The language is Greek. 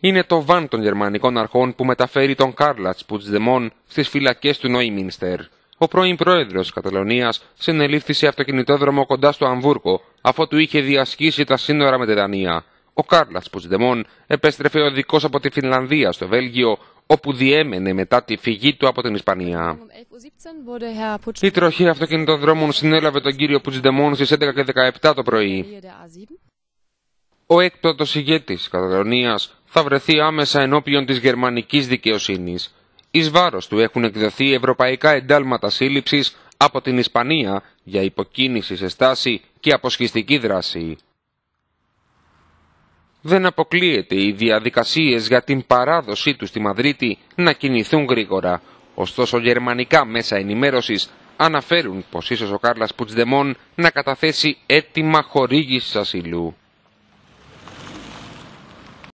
είναι το βαν των γερμανικών αρχών που μεταφέρει τον Κάρλατ Πουτσδεμόν στις φυλακές του Νόιμινστερ. Ο πρώην πρόεδρος της Καταλωνίας συνελήφθη σε αυτοκινητόδρομο κοντά στο Αμβούργο, αφού του είχε διασχίσει τα σύνορα με τη Δανία. Ο Κάρλατ Πουτσδεμόν επέστρεφε οδικός από τη Φινλανδία στο Βέλγιο, όπου διέμενε μετά τη φυγή του από την Ισπανία. Η τροχή αυτοκινητοδρόμων συνέλαβε τον κύριο Πουτσδεμόν στις 11 και 17 το πρωί. Ο έκπτωτο ηγέτης της Καταλωνίας θα βρεθεί άμεσα ενώπιον της γερμανικής δικαιοσύνης. Εις βάρος του έχουν εκδοθεί ευρωπαϊκά εντάλματα σύλληψης από την Ισπανία για υποκίνηση σε στάση και αποσχιστική δράση. Δεν αποκλείεται οι διαδικασίες για την παράδοσή τους στη Μαδρίτη να κινηθούν γρήγορα, ωστόσο γερμανικά μέσα ενημέρωσης αναφέρουν πως ίσως ο Κάρλας Πουτσδεμόν να καταθέσει έτοιμα χορήγησης ασυλού.